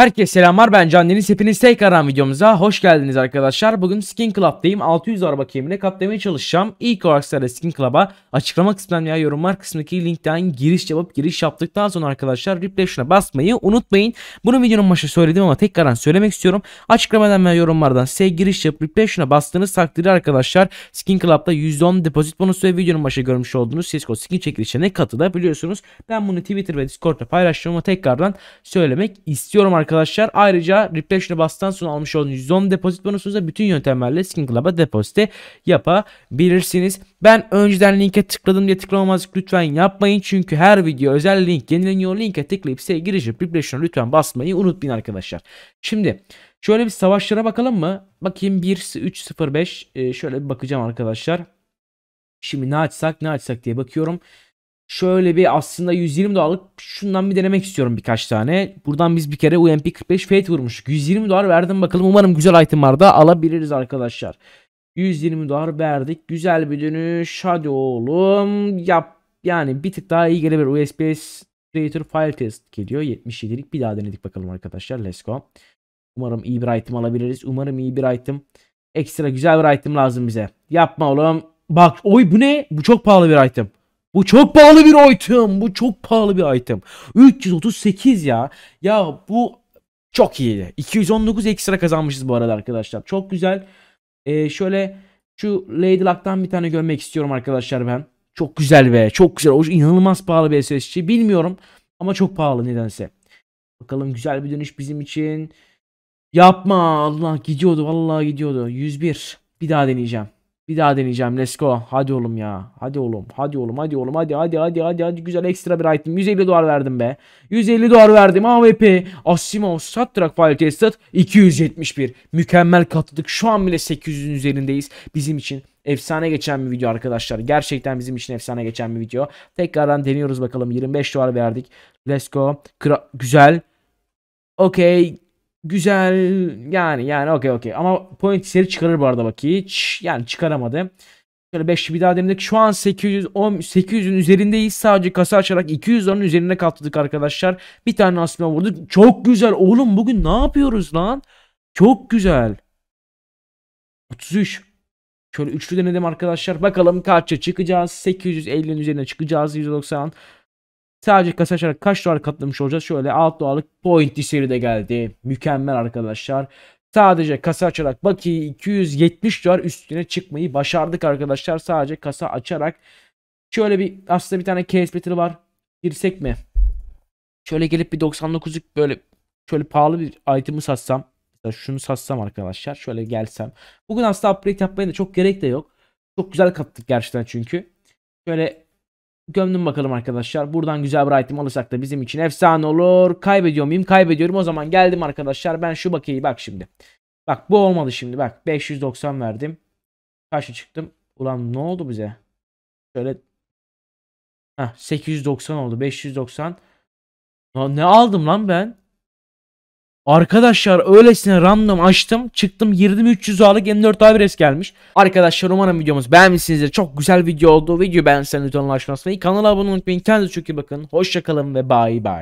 Herkese selamlar ben Can Deniz hepiniz tekrardan videomuza hoş geldiniz arkadaşlar. Bugün Skin Club'dayım 600 araba kemine katlamaya çalışacağım. İlk olarak size Skin Club'a açıklama kısmından veya yorumlar kısmındaki linkten giriş yapıp giriş yaptıktan sonra arkadaşlar replay şuna basmayı unutmayın. Bunu videonun başında söyledim ama tekrardan söylemek istiyorum. Açıklamadan veya yorumlardan size giriş yapıp replay şuna bastığınız takdirde arkadaşlar Skin Club'da %10 depozit bonusu ve videonun başında görmüş olduğunuz CSGO skin çekilişine katılabiliyorsunuz. Ben bunu Twitter ve Discord'da paylaştım ama tekrardan söylemek istiyorum arkadaşlar arkadaşlar. Ayrıca Repletion'u bastan sonra almış olduğunuz %10 depozit bonusunuza bütün yöntemlerle Skin Club'a depozite yapabilirsiniz. Ben önceden linke tıkladım diye tıklamamazlık lütfen yapmayın. Çünkü her video özel link yenileniyor. Linke tıklayıp size girişip Repletion'u lütfen basmayı unutmayın arkadaşlar. Şimdi şöyle bir savaşlara bakalım mı? Bakayım 1-3-0-5 ee, şöyle bir bakacağım arkadaşlar. Şimdi ne açsak ne açsak diye bakıyorum. Şöyle bir aslında 120 dolarlık şundan bir denemek istiyorum birkaç tane. Buradan biz bir kere UMP 45 Fate vurmuş. 120 dolar verdim bakalım. Umarım güzel itemlarda alabiliriz arkadaşlar. 120 dolar verdik. Güzel bir dönüş. Hadi oğlum. Yap. Yani bir tık daha iyi gelebilir. USB Creator File Test geliyor. 77'lik bir daha denedik bakalım arkadaşlar. Let's go. Umarım iyi bir item alabiliriz. Umarım iyi bir item. Ekstra güzel bir item lazım bize. Yapma oğlum. Bak oy bu ne? Bu çok pahalı bir item. Bu çok pahalı bir item. Bu çok pahalı bir item. 338 ya. Ya bu çok iyiydi. 219 ekstra kazanmışız bu arada arkadaşlar. Çok güzel. Ee, şöyle şu Lady Luck'tan bir tane görmek istiyorum arkadaşlar ben. Çok güzel be. Çok güzel. O inanılmaz pahalı bir SSC. Bilmiyorum ama çok pahalı nedense. Bakalım güzel bir dönüş bizim için. Yapma Allah gidiyordu vallahi gidiyordu. 101. Bir daha deneyeceğim. Bir daha deneyeceğim. Let's go. Hadi oğlum ya. Hadi oğlum. Hadi oğlum. Hadi oğlum. Hadi hadi hadi hadi hadi. Güzel ekstra bir item. 150 dolar verdim be. 150 dolar verdim. AWP. Asimov Satrak File Tested 271. Mükemmel katladık. Şu an bile 800'ün üzerindeyiz. Bizim için efsane geçen bir video arkadaşlar. Gerçekten bizim için efsane geçen bir video. Tekrardan deniyoruz bakalım. 25 dolar verdik. Let's go. Kra güzel. Okey. Güzel yani yani okey okey ama point seri çıkarır bu arada bak hiç yani çıkaramadı. Şöyle 5 bir daha denedik. Şu an 810 800'ün üzerindeyiz. Sadece kasa açarak 200 onun üzerine katladık arkadaşlar. Bir tane asma vurduk. Çok güzel. Oğlum bugün ne yapıyoruz lan? Çok güzel. 33. Şöyle üçlü denedim arkadaşlar. Bakalım kaça çıkacağız. 850'nin üzerine çıkacağız. 190. Sadece kasa açarak kaç dolar katlamış olacağız? Şöyle 6 dolarlık point de geldi. Mükemmel arkadaşlar. Sadece kasa açarak Baki'yi 270 dolar üstüne çıkmayı başardık arkadaşlar. Sadece kasa açarak. Şöyle bir aslında bir tane case battle var. Girsek mi? Şöyle gelip bir 99'luk böyle şöyle pahalı bir item'ı satsam. şunu satsam arkadaşlar. Şöyle gelsem. Bugün aslında upgrade yapmaya da çok gerek de yok. Çok güzel kattık gerçekten çünkü. Şöyle Gömdüm bakalım arkadaşlar. Buradan güzel bir item alırsak da bizim için efsane olur. Kaybediyor muyum? Kaybediyorum. O zaman geldim arkadaşlar. Ben şu bakiyeyi bak şimdi. Bak bu olmadı şimdi. Bak 590 verdim. Karşı çıktım. Ulan ne oldu bize? Şöyle Heh, 890 oldu. 590. ne aldım lan ben? Arkadaşlar öylesine random açtım. Çıktım girdim 300 A'lık M4 Abres gelmiş. Arkadaşlar umarım videomuz beğenmişsinizdir. Çok güzel video oldu. Videoyu beğenseniz lütfen like atmayı. Kanala abone olmayı unutmayın. Kendinize çok iyi bakın. Hoşçakalın ve bay bay.